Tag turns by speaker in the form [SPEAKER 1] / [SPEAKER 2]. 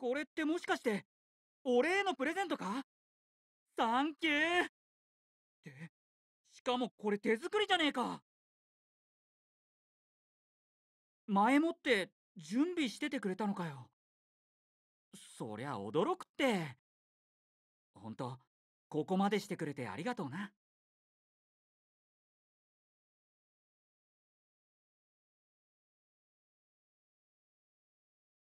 [SPEAKER 1] これってもしかして、俺へのプレゼントかサンキューって、しかもこれ手作りじゃねえか前もって準備しててくれたのかよ。
[SPEAKER 2] そりゃ驚くっ
[SPEAKER 1] て。
[SPEAKER 3] ほんと、ここまでしてくれてありがとうな。